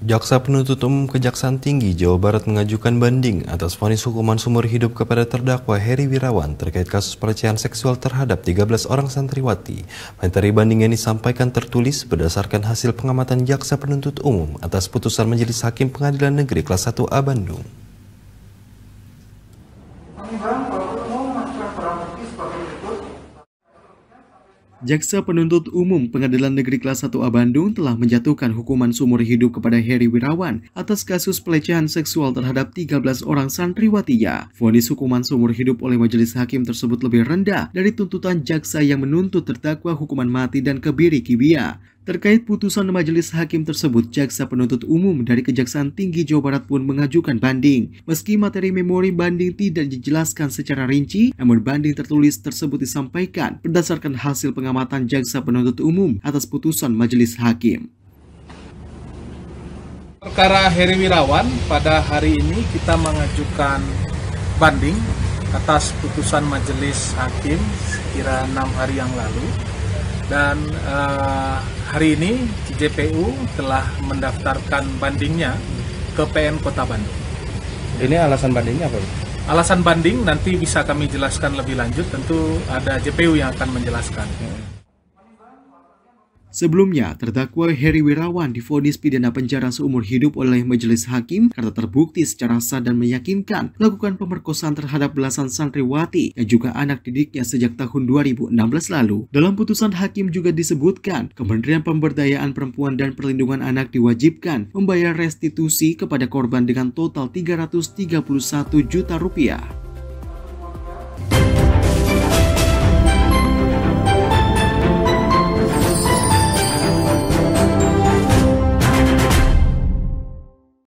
Jaksa penuntut umum Kejaksaan Tinggi Jawa Barat mengajukan banding atas vonis hukuman sumur hidup kepada terdakwa Heri Wirawan terkait kasus pelecehan seksual terhadap 13 orang santriwati. Materi banding yang disampaikan tertulis berdasarkan hasil pengamatan Jaksa Penuntut Umum atas putusan Majelis Hakim Pengadilan Negeri Kelas 1A Bandung. Jaksa penuntut umum Pengadilan Negeri Kelas 1A Bandung telah menjatuhkan hukuman sumur hidup kepada Heri Wirawan atas kasus pelecehan seksual terhadap 13 orang santriwatiya. Vonis hukuman sumur hidup oleh majelis hakim tersebut lebih rendah dari tuntutan jaksa yang menuntut terdakwa hukuman mati dan kebiri kibia. Terkait putusan majelis hakim tersebut, jaksa penuntut umum dari Kejaksaan Tinggi Jawa Barat pun mengajukan banding. Meski materi memori banding tidak dijelaskan secara rinci, namun banding tertulis tersebut disampaikan berdasarkan hasil pengamatan jaksa penuntut umum atas putusan majelis hakim. Perkara Heri Wirawan pada hari ini kita mengajukan banding atas putusan majelis hakim sekira enam hari yang lalu dan uh, hari ini JPU telah mendaftarkan bandingnya ke PN Kota Bandung. Ini alasan bandingnya apa? Alasan banding nanti bisa kami jelaskan lebih lanjut, tentu ada JPU yang akan menjelaskan. Hmm. Sebelumnya, terdakwa Heri Wirawan difonis pidana penjara seumur hidup oleh majelis hakim karena terbukti secara sah dan meyakinkan melakukan pemerkosaan terhadap belasan santriwati yang juga anak didiknya sejak tahun 2016 lalu. Dalam putusan hakim juga disebutkan, Kementerian Pemberdayaan Perempuan dan Perlindungan Anak diwajibkan membayar restitusi kepada korban dengan total 331 juta rupiah.